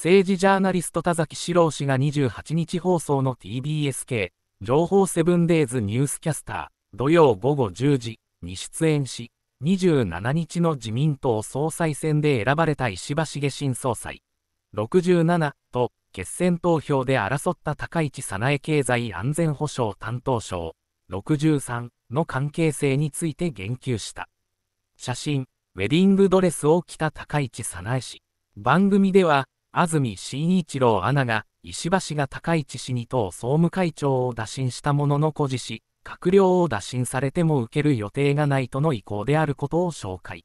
政治ジャーナリスト田崎史郎氏が28日放送の TBSK 情報セブンデイズニュースキャスター土曜午後10時に出演し27日の自民党総裁選で選ばれた石破茂新総裁67と決選投票で争った高市早苗経済安全保障担当省63の関係性について言及した写真ウェディングドレスを着た高市早苗氏番組では安住紳一郎アナが、石橋が高市氏に党総務会長を打診したものの誇示し、閣僚を打診されても受ける予定がないとの意向であることを紹介。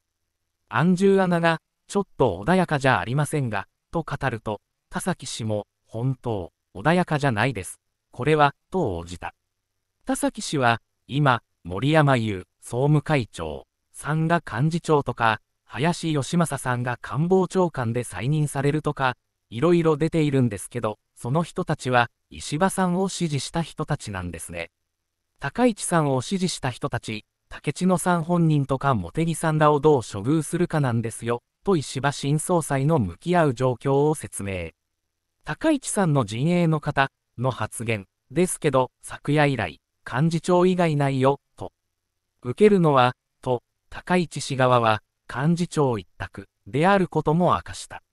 安住アナが、ちょっと穏やかじゃありませんが、と語ると、田崎氏も、本当、穏やかじゃないです。これは、と応じた。田崎氏は、今、森山優、総務会長、さんが幹事長とか、林芳正さんが官房長官で再任されるとか、いろいろ出ているんですけど、その人たちは石破さんを支持した人たちなんですね。高市さんを支持した人たち、竹千野さん本人とか茂木さんらをどう処遇するかなんですよ、と石破新総裁の向き合う状況を説明。高市さんの陣営の方の発言ですけど、昨夜以来、幹事長以外ないよ、と。受けるのは、と、高市氏側は、幹事長一択であることも明かした。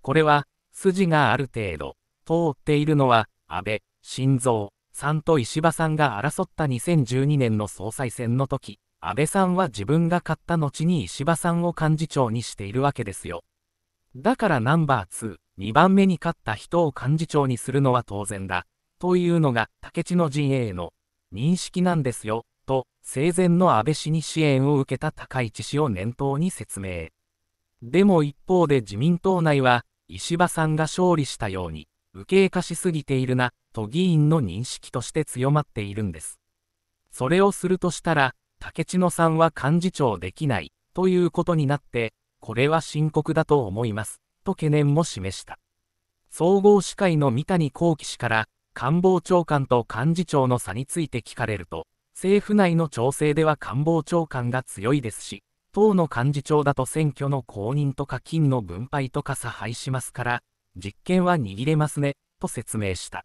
これは、筋がある程度、通っているのは、安倍、晋三さんと石破さんが争った2012年の総裁選の時、安倍さんは自分が勝った後に石破さんを幹事長にしているわけですよ。だからナンバー2、2番目に勝った人を幹事長にするのは当然だ、というのが竹地の陣営の認識なんですよ。と、生前の安倍氏に支援を受けた高市氏を念頭に説明。でも一方で自民党内は、石破さんが勝利したように、右傾化しすぎているな、と議員の認識として強まっているんです。それをするとしたら、竹千野さんは幹事長できない、ということになって、これは深刻だと思います、と懸念も示した。総合司会の三谷幸喜氏から、官房長官と幹事長の差について聞かれると、政府内の調整では官房長官が強いですし、党の幹事長だと選挙の公認とか金の分配とか差配しますから、実権は握れますね、と説明した。